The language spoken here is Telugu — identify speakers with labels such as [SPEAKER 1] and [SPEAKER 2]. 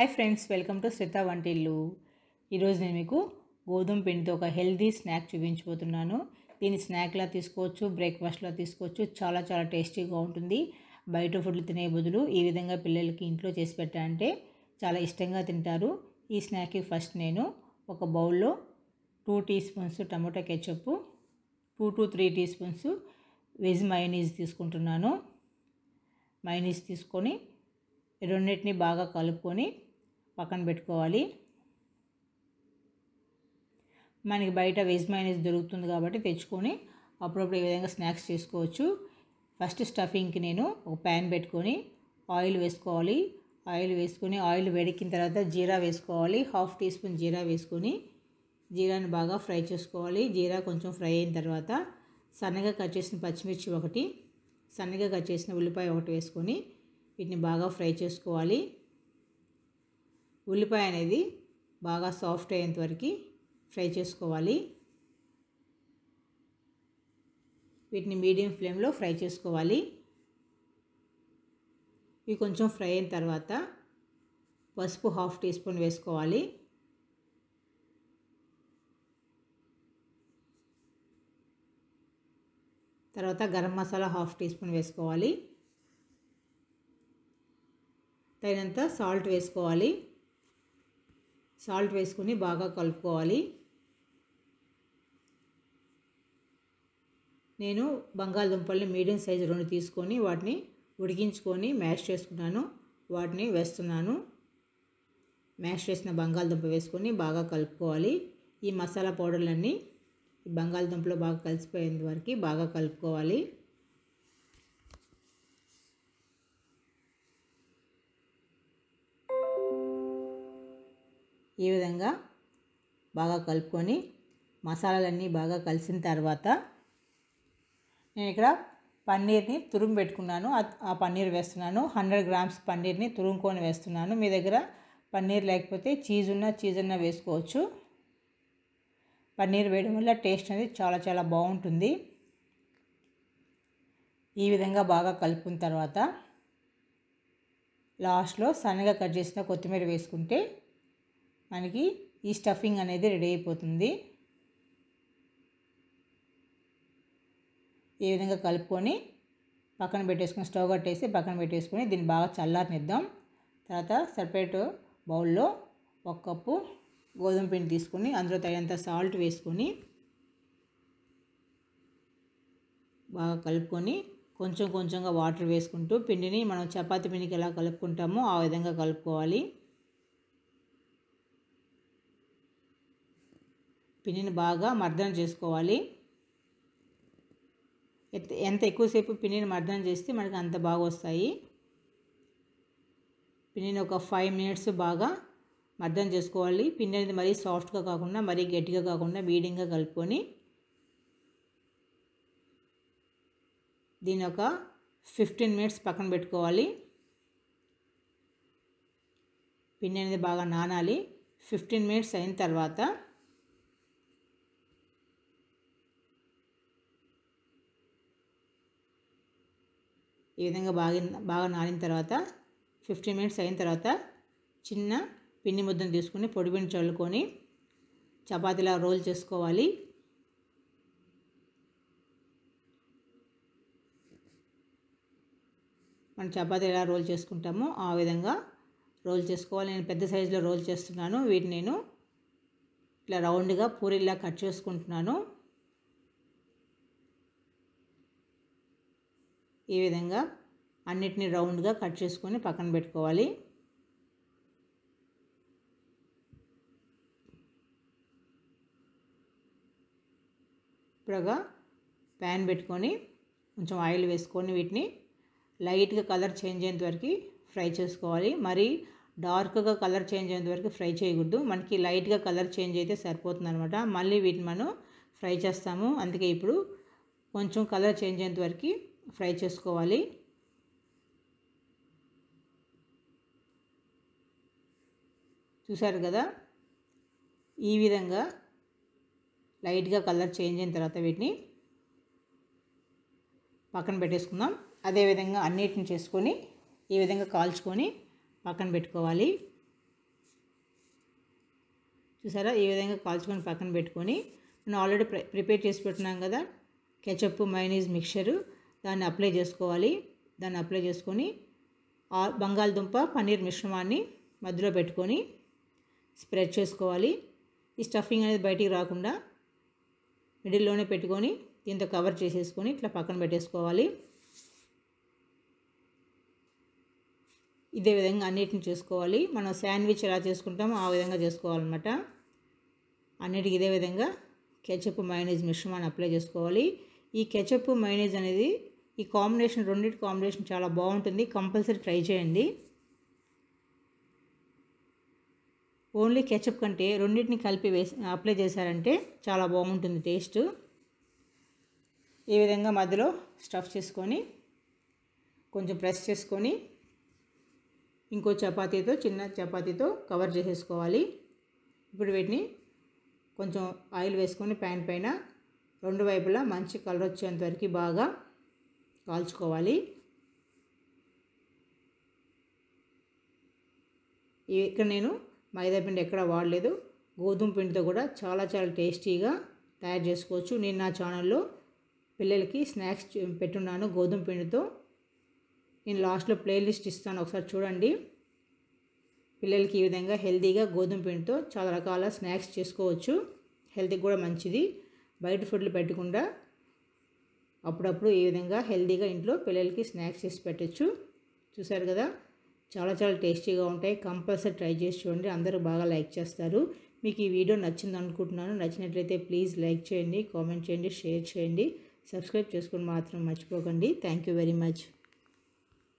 [SPEAKER 1] hi friends welcome to Sritha వంటిల్లు ఈరోజు నేను మీకు గోధుమ పిండితో ఒక హెల్దీ స్నాక్ చూపించబోతున్నాను దీన్ని స్నాక్లా తీసుకోవచ్చు బ్రేక్ఫాస్ట్లా తీసుకోవచ్చు చాలా చాలా టేస్టీగా ఉంటుంది బయట ఫుడ్లు తినే బదులు ఈ విధంగా పిల్లలకి ఇంట్లో చేసి పెట్టాలంటే చాలా ఇష్టంగా తింటారు ఈ స్నాక్కి ఫస్ట్ నేను ఒక బౌల్లో two teaspoons tomato ketchup two to three teaspoons veg mayonnaise తీసుకుంటున్నాను మయోనీస్ తీసుకొని రెండింటిని బాగా కలుపుకొని పక్కన పెట్టుకోవాలి మనకి బయట వెజ్ మైనేజ్ దొరుకుతుంది కాబట్టి తెచ్చుకొని అప్పుడప్పుడు ఈ విధంగా స్నాక్స్ చేసుకోవచ్చు ఫస్ట్ స్టఫింగ్కి నేను ఒక ప్యాన్ పెట్టుకొని ఆయిల్ వేసుకోవాలి ఆయిల్ వేసుకొని ఆయిల్ వేడెక్కిన తర్వాత జీరా వేసుకోవాలి హాఫ్ టీ స్పూన్ జీరా వేసుకొని జీరాని బాగా ఫ్రై చేసుకోవాలి జీరా కొంచెం ఫ్రై అయిన తర్వాత సన్నగా కట్ చేసిన పచ్చిమిర్చి ఒకటి సన్నగా కట్ చేసిన ఉల్లిపాయ ఒకటి వేసుకొని వీటిని బాగా ఫ్రై చేసుకోవాలి ఉల్లిపాయ అనేది బాగా సాఫ్ట్ అయ్యేంత వరకు ఫ్రై చేసుకోవాలి వీటిని మీడియం ఫ్లేమ్లో ఫ్రై చేసుకోవాలి ఇవి కొంచెం ఫ్రై అయిన తర్వాత పసుపు హాఫ్ టీ స్పూన్ వేసుకోవాలి తర్వాత garam masala half teaspoon వేసుకోవాలి తగినంత సాల్ట్ వేసుకోవాలి సాల్ట్ వేసుకుని బాగా కలుపుకోవాలి నేను బంగాళదుంపల్ని మీడియం సైజు రెండు తీసుకొని వాటిని ఉడికించుకొని మ్యాష్ చేసుకున్నాను వాటిని వేస్తున్నాను మ్యాష్ చేసిన బంగాళదుంప వేసుకొని బాగా కలుపుకోవాలి ఈ మసాలా పౌడర్లన్నీ బంగాళదుంపలో బాగా కలిసిపోయేంత వరకు బాగా కలుపుకోవాలి ఈ విధంగా బాగా కలుపుకొని మసాలాలన్నీ బాగా కలిసిన తర్వాత నేను ఇక్కడ పన్నీర్ని తురుము పెట్టుకున్నాను ఆ పన్నీర్ వేస్తున్నాను హండ్రెడ్ గ్రామ్స్ పన్నీర్ని తురుముకొని వేస్తున్నాను మీ దగ్గర పన్నీర్ లేకపోతే చీజ్ ఉన్న చీజ్ ఉన్న వేసుకోవచ్చు పన్నీర్ వేయడం వల్ల టేస్ట్ అనేది చాలా చాలా బాగుంటుంది ఈ విధంగా బాగా కలుపుకున్న తర్వాత లాస్ట్లో సన్నగా కట్ చేసిన కొత్తిమీర వేసుకుంటే మనకి ఈ స్టఫింగ్ అనేది రెడీ అయిపోతుంది ఈ విధంగా కలుపుకొని పక్కన పెట్టేసుకొని స్టవ్ కట్టేసి పక్కన పెట్టేసుకొని దీన్ని బాగా చల్లారనిద్దాం తర్వాత సపరేట్ బౌల్లో ఒక కప్పు గోధుమ పిండి తీసుకొని అందులో తగినంత సాల్ట్ వేసుకొని బాగా కలుపుకొని కొంచెం కొంచెంగా వాటర్ వేసుకుంటూ పిండిని మనం చపాతి పిండికి ఎలా కలుపుకుంటామో ఆ విధంగా కలుపుకోవాలి పిండిని బాగా మర్దనం చేసుకోవాలి ఎంత ఎక్కువసేపు పిండిని మర్దన చేస్తే మనకి అంత బాగా వస్తాయి పిండిని ఒక ఫైవ్ మినిట్స్ బాగా మర్దనం చేసుకోవాలి పిండి అనేది మరీ సాఫ్ట్గా కాకుండా మరీ గట్టిగా కాకుండా మీడియంగా కలుపుకొని దీని ఒక ఫిఫ్టీన్ మినిట్స్ పక్కన పెట్టుకోవాలి పిండి అనేది బాగా నానాలి ఫిఫ్టీన్ మినిట్స్ అయిన తర్వాత ఈ విధంగా బాగా బాగా నానిన తర్వాత ఫిఫ్టీన్ మినిట్స్ అయిన తర్వాత చిన్న పిండి ముద్దను తీసుకుని పొడి పిండి చల్లుకొని చపాతీలా రోల్ చేసుకోవాలి మనం చపాతీ ఎలా రోల్ చేసుకుంటామో ఆ విధంగా రోల్ చేసుకోవాలి నేను పెద్ద సైజులో రోల్ చేస్తున్నాను వీటిని నేను ఇట్లా రౌండ్గా పూరిలా కట్ చేసుకుంటున్నాను ఈ విధంగా అన్నిటిని రౌండ్గా కట్ చేసుకొని పక్కన పెట్టుకోవాలి ఇప్పుడుగా ప్యాన్ పెట్టుకొని కొంచెం ఆయిల్ వేసుకొని వీటిని లైట్గా కలర్ చేంజ్ అయ్యేంత వరకు ఫ్రై చేసుకోవాలి మరి డార్క్గా కలర్ చేంజ్ అయ్యేంత వరకు ఫ్రై చేయకూడదు మనకి లైట్గా కలర్ చేంజ్ అయితే సరిపోతుంది అనమాట మళ్ళీ వీటిని మనం ఫ్రై చేస్తాము అందుకే ఇప్పుడు కొంచెం కలర్ చేంజ్ అయ్యేంత వరకు ఫ్రై చేసుకోవాలి చూశారు కదా ఈ విధంగా లైట్గా కలర్ చేంజ్ అయిన తర్వాత వీటిని పక్కన పెట్టేసుకుందాం అదేవిధంగా అన్నిటిని చేసుకొని ఈ విధంగా కాల్చుకొని పక్కన పెట్టుకోవాలి చూసారా ఈ విధంగా కాల్చుకొని పక్కన పెట్టుకొని మనం ఆల్రెడీ ప్రిపేర్ చేసి పెట్టున్నాం కదా కెచప్ మైనీస్ మిక్చరు దాన్ని అప్లై చేసుకోవాలి దాన్ని అప్లై చేసుకొని బంగాళదుంప పన్నీర్ మిశ్రమాన్ని మధ్యలో పెట్టుకొని స్ప్రెడ్ చేసుకోవాలి ఈ స్టఫింగ్ అనేది బయటికి రాకుండా మిడిల్లోనే పెట్టుకొని దీంతో కవర్ చేసేసుకొని ఇట్లా పక్కన పెట్టేసుకోవాలి ఇదే విధంగా అన్నిటిని చేసుకోవాలి మనం శాండ్విచ్ ఎలా చేసుకుంటామో ఆ విధంగా చేసుకోవాలన్నమాట అన్నిటికీ ఇదే విధంగా కెచప్ మైనేజ్ మిశ్రమాన్ని అప్లై చేసుకోవాలి ఈ కెచప్ మైనేజ్ అనేది ఈ కాంబినేషన్ రెండింటి కాంబినేషన్ చాలా బాగుంటుంది కంపల్సరీ ట్రై చేయండి ఓన్లీ కెచప్ కంటే రెండింటిని కలిపి వేసి అప్లై చేశారంటే చాలా బాగుంటుంది టేస్ట్ ఈ విధంగా మధ్యలో స్టఫ్ చేసుకొని కొంచెం ప్రెస్ చేసుకొని ఇంకో చపాతీతో చిన్న చపాతీతో కవర్ చేసేసుకోవాలి ఇప్పుడు వీటిని కొంచెం ఆయిల్ వేసుకొని ప్యాన్ పైన రెండు వైపులా మంచి కలర్ వచ్చేంతవరకు బాగా కాల్చుకోవాలి ఇక్కడ నేను మైదాపిండి ఎక్కడ వాడలేదు గోధుమ పిండితో కూడా చాలా చాలా టేస్టీగా తయారు చేసుకోవచ్చు నేను నా ఛానల్లో పిల్లలకి స్నాక్స్ పెట్టున్నాను గోధుమ పిండితో నేను లాస్ట్లో ప్లేలిస్ట్ ఇస్తాను ఒకసారి చూడండి పిల్లలకి ఈ విధంగా హెల్తీగా గోధుమ పిండితో చాలా రకాల స్నాక్స్ చేసుకోవచ్చు హెల్త్కి కూడా మంచిది బయట ఫుడ్లు పెట్టకుండా అప్పుడప్పుడు ఈ విధంగా హెల్దీగా ఇంట్లో పిల్లలకి స్నాక్స్ చేసి పెట్టచ్చు చూసారు కదా చాలా చాలా టేస్టీగా ఉంటాయి కంపల్సరీ ట్రై చేసి చూడండి అందరూ బాగా లైక్ చేస్తారు మీకు ఈ వీడియో నచ్చింది అనుకుంటున్నాను నచ్చినట్లయితే ప్లీజ్ లైక్ చేయండి కామెంట్ చేయండి షేర్ చేయండి సబ్స్క్రైబ్ చేసుకుని మాత్రం మర్చిపోకండి థ్యాంక్ యూ వెరీ మచ్